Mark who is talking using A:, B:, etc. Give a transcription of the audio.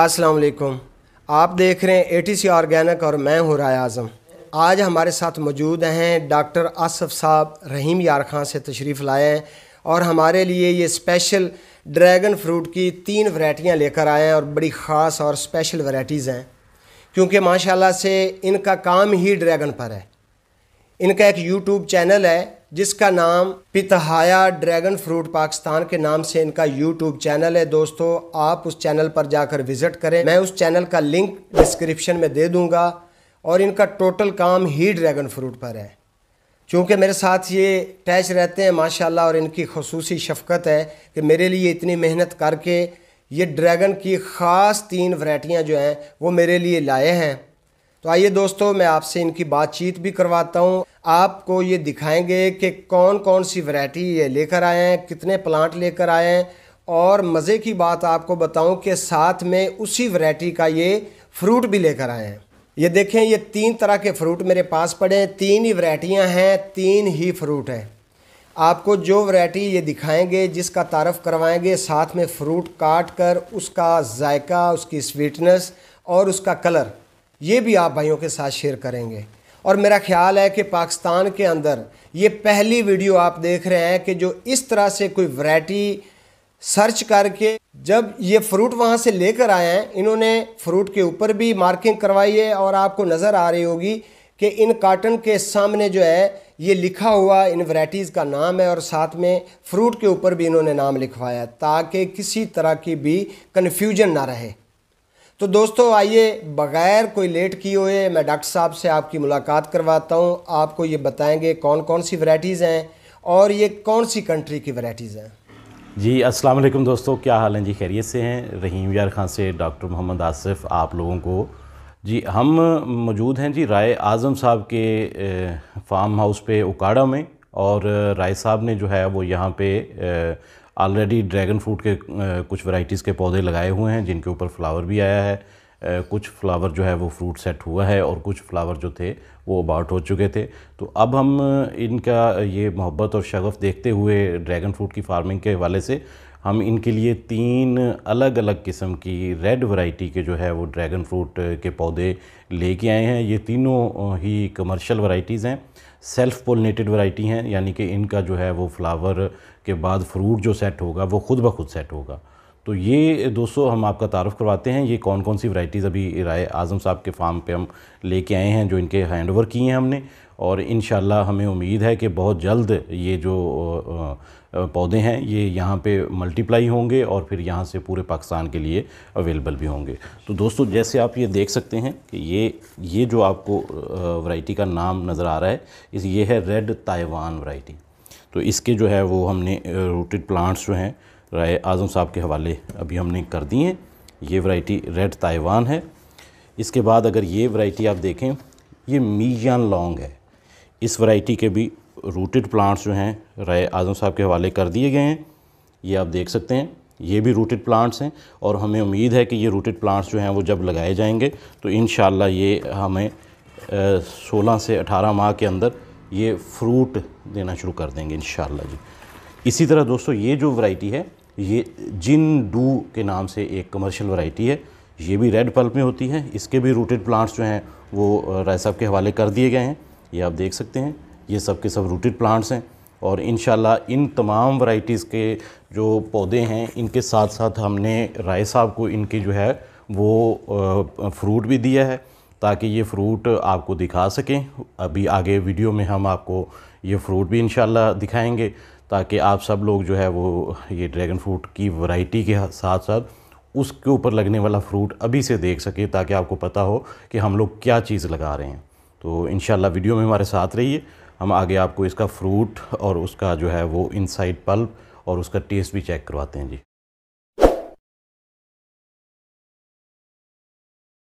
A: अस्सलाम वालेकुम आप देख रहे हैं ए टी सी ऑर्गेनिक और मैं हूँ राय आज़म आज हमारे साथ मौजूद हैं डॉक्टर आसफ़ साहब रहीम यार खां से तशरीफ़ लाए हैं और हमारे लिए ये स्पेशल ड्रैगन फ्रूट की तीन वैरायटियाँ लेकर आए हैं और बड़ी ख़ास और स्पेशल वैराइटीज़ हैं क्योंकि माशाल्लाह से इनका काम ही ड्रैगन पर है इनका एक यूट्यूब चैनल है जिसका नाम पितहाया ड्रैगन फ्रूट पाकिस्तान के नाम से इनका यूट्यूब चैनल है दोस्तों आप उस चैनल पर जाकर विजिट करें मैं उस चैनल का लिंक डिस्क्रिप्शन में दे दूंगा और इनका टोटल काम ही ड्रैगन फ्रूट पर है चूँकि मेरे साथ ये टैच रहते हैं माशाल्लाह और इनकी खसूसी शफकत है कि मेरे लिए इतनी मेहनत करके ये ड्रैगन की ख़ास तीन वरायटियाँ जो हैं वो मेरे लिए लाए हैं तो आइए दोस्तों मैं आपसे इनकी बातचीत भी करवाता हूँ आपको ये दिखाएंगे कि कौन कौन सी वैरायटी ये लेकर आए हैं कितने प्लांट लेकर आए हैं और मज़े की बात आपको बताऊं कि साथ में उसी वैरायटी का ये फ्रूट भी लेकर आए हैं ये देखें ये तीन तरह के फ्रूट मेरे पास पड़े हैं तीन ही वैरायटियाँ हैं तीन ही फ्रूट हैं आपको जो वैरायटी ये दिखाएंगे जिसका तारफ़ करवाएंगे साथ में फ्रूट काट कर उसका जायका उसकी स्वीटनेस और उसका कलर ये भी आप भाइयों के साथ शेयर करेंगे और मेरा ख्याल है कि पाकिस्तान के अंदर ये पहली वीडियो आप देख रहे हैं कि जो इस तरह से कोई वैरायटी सर्च करके जब ये फ्रूट वहाँ से लेकर आए हैं इन्होंने फ्रूट के ऊपर भी मार्किंग करवाई है और आपको नज़र आ रही होगी कि इन कार्टन के सामने जो है ये लिखा हुआ इन वैराइटीज़ का नाम है और साथ में फ्रूट के ऊपर भी इन्होंने नाम लिखवाया ताकि किसी तरह की भी कन्फ्यूजन ना रहे तो दोस्तों आइए बग़ैर कोई लेट किए हुए मैं डॉक्टर साहब से आपकी मुलाकात करवाता हूँ आपको ये बताएंगे कौन कौन सी वैराइटीज़ हैं और ये कौन सी कंट्री की वैराइटीज़ हैं
B: जी अस्सलाम वालेकुम दोस्तों क्या हाल हैं जी खैरियत से हैं रहीम यार खान से डॉक्टर मोहम्मद आसिफ आप लोगों को जी हम मौजूद हैं जी राय आज़म साहब के फार्म हाउस पे उकाड़ा में और राय साहब ने जो है वो यहाँ पे ऑलरेडी ड्रैगन फ्रूट के कुछ वैराइटीज़ के पौधे लगाए हुए हैं जिनके ऊपर फ्लावर भी आया है कुछ फ्लावर जो है वो फ्रूट सेट हुआ है और कुछ फ्लावर जो थे वो अबाउट हो चुके थे तो अब हम इनका ये मोहब्बत और शगफ़ देखते हुए ड्रैगन फ्रूट की फार्मिंग के हवाले से हम इनके लिए तीन अलग अलग किस्म की रेड वैरायटी के जो है वो ड्रैगन फ्रूट के पौधे लेके आए हैं ये तीनों ही कमर्शियल वैरायटीज़ हैं सेल्फ़ पोलिनेटेड वैरायटी हैं यानी कि इनका जो है वो फ्लावर के बाद फ्रूट जो सेट होगा वो खुद ब खुद सेट होगा तो ये दोस्तों हम आपका तारफ़ करवाते हैं ये कौन कौन सी वैराइटीज़ अभी राय आज़म साहब के फार्म पे हम लेके आए हैं जो इनके हैंड ओवर किए हैं हमने और इन हमें उम्मीद है कि बहुत जल्द ये जो पौधे हैं ये यहाँ पे मल्टीप्लाई होंगे और फिर यहाँ से पूरे पाकिस्तान के लिए अवेलेबल भी होंगे तो दोस्तों जैसे आप ये देख सकते हैं कि ये ये जो आपको वैराइटी का नाम नज़र आ रहा है इस ये है रेड ताइवान वैरायटी तो इसके जो है वो हमने रूटेड प्लांट्स जो हैं राय आज़म साहब के हवाले अभी हमने कर दिए हैं ये वैरायटी रेड ताइवान है इसके बाद अगर ये वैरायटी आप देखें ये मीजान लॉन्ग है इस वैरायटी के भी रूटेड प्लांट्स जो हैं राय आज़म साहब के हवाले कर दिए गए हैं ये आप देख सकते हैं ये भी रूटेड प्लांट्स हैं और हमें उम्मीद है कि ये रूटेड प्लांट्स जो हैं वो जब लगाए जाएंगे तो इन ये हमें सोलह से अठारह माह के अंदर ये फ्रूट देना शुरू कर देंगे इन जी इसी तरह दोस्तों ये जो वैरायटी है ये जिन डू के नाम से एक कमर्शियल वैरायटी है ये भी रेड पल्प में होती है इसके भी रूटेड प्लांट्स जो हैं वो राय साहब के हवाले कर दिए गए हैं ये आप देख सकते हैं ये सब के सब रूटेड प्लांट्स हैं और इन इन तमाम वराइटीज़ के जो पौधे हैं इनके साथ साथ हमने राय साहब को इनके जो है वो फ्रूट भी दिया है ताकि ये फ्रूट आपको दिखा सकें अभी आगे वीडियो में हम आपको ये फ्रूट भी इन दिखाएंगे ताकि आप सब लोग जो है वो ये ड्रैगन फ्रूट की वैरायटी के साथ साथ उसके ऊपर लगने वाला फ्रूट अभी से देख सकें ताकि आपको पता हो कि हम लोग क्या चीज़ लगा रहे हैं तो इन वीडियो में हमारे साथ रहिए हम आगे आपको इसका फ्रूट और उसका जो है वो इनसाइड पल्प और उसका टेस्ट भी चेक करवाते हैं जी